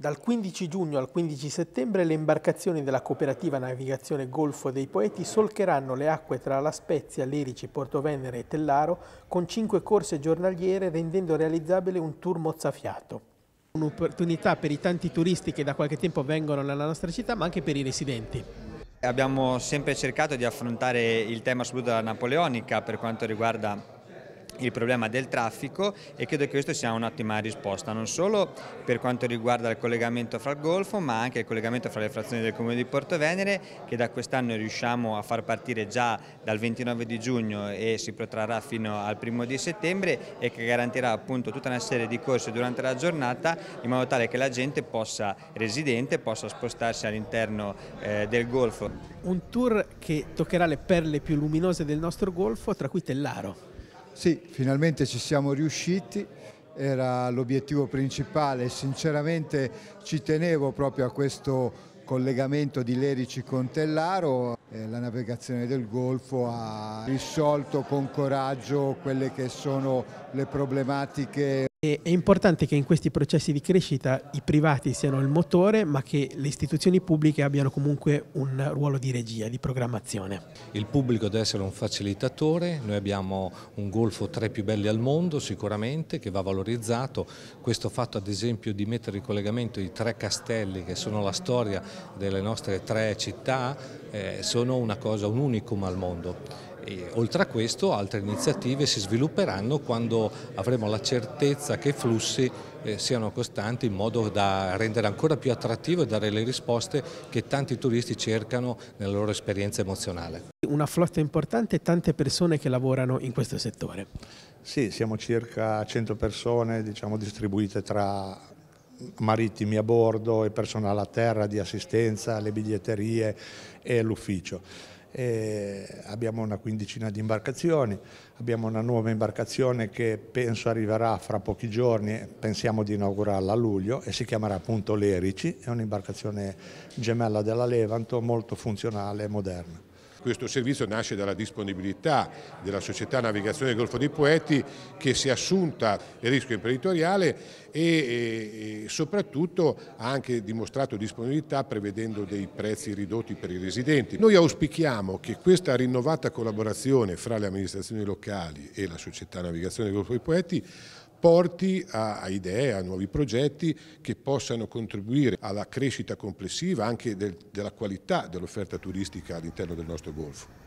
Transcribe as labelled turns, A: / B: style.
A: Dal 15 giugno al 15 settembre le imbarcazioni della cooperativa Navigazione Golfo dei Poeti solcheranno le acque tra La Spezia, Lerici, Porto Venere e Tellaro con cinque corse giornaliere rendendo realizzabile un tour mozzafiato. Un'opportunità per i tanti turisti che da qualche tempo vengono nella nostra città ma anche per i residenti.
B: Abbiamo sempre cercato di affrontare il tema assoluto della napoleonica per quanto riguarda il problema del traffico e credo che questa sia un'ottima risposta non solo per quanto riguarda il collegamento fra il Golfo ma anche il collegamento fra le frazioni del Comune di Porto Venere che da quest'anno riusciamo a far partire già dal 29 di giugno e si protrarrà fino al primo di settembre e che garantirà appunto tutta una serie di corsi durante la giornata in modo tale che la gente possa, residente, possa spostarsi all'interno eh, del Golfo.
A: Un tour che toccherà le perle più luminose del nostro Golfo tra cui Tellaro. Sì,
C: finalmente ci siamo riusciti, era l'obiettivo principale e sinceramente ci tenevo proprio a questo collegamento di Lerici con Tellaro, eh, la navigazione del Golfo ha risolto con coraggio
A: quelle che sono le problematiche e è importante che in questi processi di crescita i privati siano il motore, ma che le istituzioni pubbliche abbiano comunque un ruolo di regia, di programmazione.
D: Il pubblico deve essere un facilitatore, noi abbiamo un golfo tra i più belli al mondo sicuramente che va valorizzato, questo fatto ad esempio di mettere in collegamento i tre castelli che sono la storia delle nostre tre città eh, sono una cosa, un unicum al mondo e, oltre a questo altre iniziative si svilupperanno quando avremo la certezza che i flussi eh, siano costanti in modo da rendere ancora più attrattivo e dare le risposte che tanti turisti cercano nella
E: loro esperienza emozionale.
A: Una flotta importante e tante persone che lavorano in questo settore.
E: Sì, siamo circa 100 persone diciamo, distribuite tra marittimi a bordo e personale a terra di assistenza, le biglietterie e l'ufficio eh, abbiamo una quindicina di imbarcazioni, abbiamo una nuova imbarcazione che penso arriverà fra pochi giorni, pensiamo di inaugurarla a luglio e si chiamerà appunto l'Erici, è un'imbarcazione gemella della Levanto molto funzionale
F: e moderna. Questo servizio nasce dalla disponibilità della società Navigazione del Golfo dei Poeti che si è assunta il rischio imprenditoriale e, e soprattutto ha anche dimostrato disponibilità prevedendo dei prezzi ridotti per i residenti. Noi auspichiamo che questa rinnovata collaborazione fra le amministrazioni locali e la società Navigazione del Golfo dei Poeti porti a, a, idee, a nuovi progetti che possano contribuire alla crescita complessiva anche del, della qualità dell'offerta turistica all'interno del nostro Golfo.